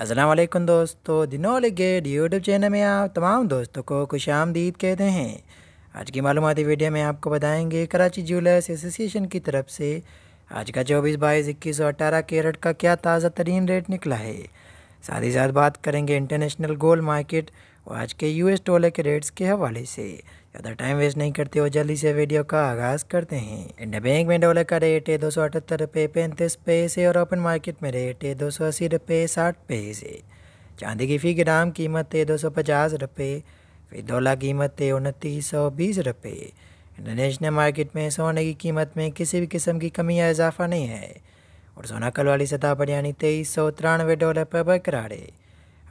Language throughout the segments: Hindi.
असलम दोस्तों दिनोलीगेट गेट यूट्यूब चैनल में आप तमाम दोस्तों को खुश आमदीद कहते हैं आज की मालूमती वीडियो में आपको बताएंगे कराची ज्वेलर्स एसोसिएशन की तरफ से आज का चौबीस बाईस इक्कीस और अठारह कैरेट का क्या ताज़ा तरीन रेट निकला है साथ ही साथ बात करेंगे इंटरनेशनल गोल्ड मार्केट और आज के यूएस डॉलर के रेट्स के हवाले से ज़्यादा टाइम वेस्ट नहीं करते हो जल्दी से वीडियो का आगाज़ करते हैं इंडिया बैंक में डॉलर का रेट है दो सौ अठहत्तर रुपये पैंतीस पैसे और ओपन मार्केट में रेट है दो सौ अस्सी रुपये साठ पैसे चांदी की फी ग्राम कीमत है दो सौ पचास रुपये फिर डॉलर कीमत है उनतीस सौ बीस रुपये इंटरनेशनल मार्केट में सोने की कीमत में किसी भी किस्म की कमी या इजाफा नहीं है और सोना कल वाली सतह पर यानी तेईस सौ तिरानवे डॉलर पर बरकरार है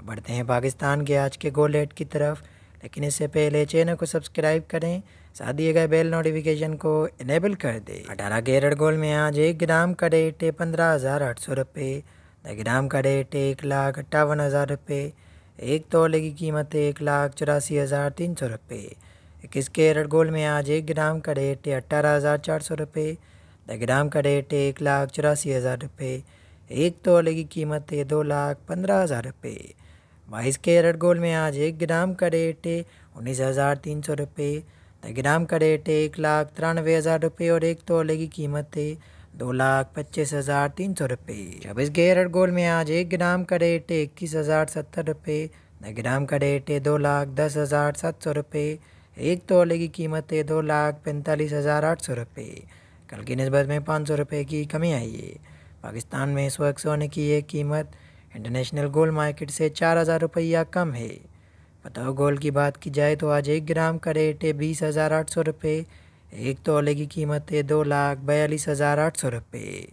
बढ़ते हैं पाकिस्तान के आज के गोल रेट की तरफ लेकिन इससे पहले चैनल को सब्सक्राइब करें साथ दिए गए बेल नोटिफिकेशन को इनेबल कर दें अठारह कैरेट गोल में आज एक ग्राम का रेट है पंद्रह हज़ार आठ सौ रुपये दस ग्राम का रेट है एक लाख अट्ठावन हज़ार रुपये एक तोले की कीमत है एक लाख चौरासी हज़ार तीन सौ रुपये इक्कीस कैरेट गोल में आज एक ग्राम का रेट है अट्ठारह हज़ार चार सौ रुपये दस ग्राम का रेट है एक लाख चौरासी हज़ार रुपये एक तोले की कीमत है दो लाख पंद्रह हज़ार रुपये बाईस कैरेट गोल्ड में आज एक ग्राम का रेट है उन्नीस हज़ार तीन सौ रुपये दस ग्राम का रेट है एक लाख तिरानवे हज़ार रुपये और एक तोले की कीमत है दो लाख पच्चीस हज़ार तीन सौ रुपये छब्बीस कैरेट गोल्ड में आज एक ग्राम का रेट है इक्कीस हज़ार सत्तर रुपये ग्राम का रेट है दो लाख दस हज़ार सात सौ रुपये एक तोले की कीमत है दो लाख पैंतालीस हज़ार आठ सौ रुपये कल की नस्बत में पाँच सौ रुपये की कमी आई है पाकिस्तान में इस वक्त सोने की एक कीमत इंटरनेशनल गोल्ड मार्केट से चार हज़ार रुपया कम है बताओ गोल्ड की बात की जाए तो आज एक ग्राम का रेट है बीस हज़ार आठ सौ रुपये एक तोले की कीमत है दो लाख बयालीस हज़ार आठ सौ रुपये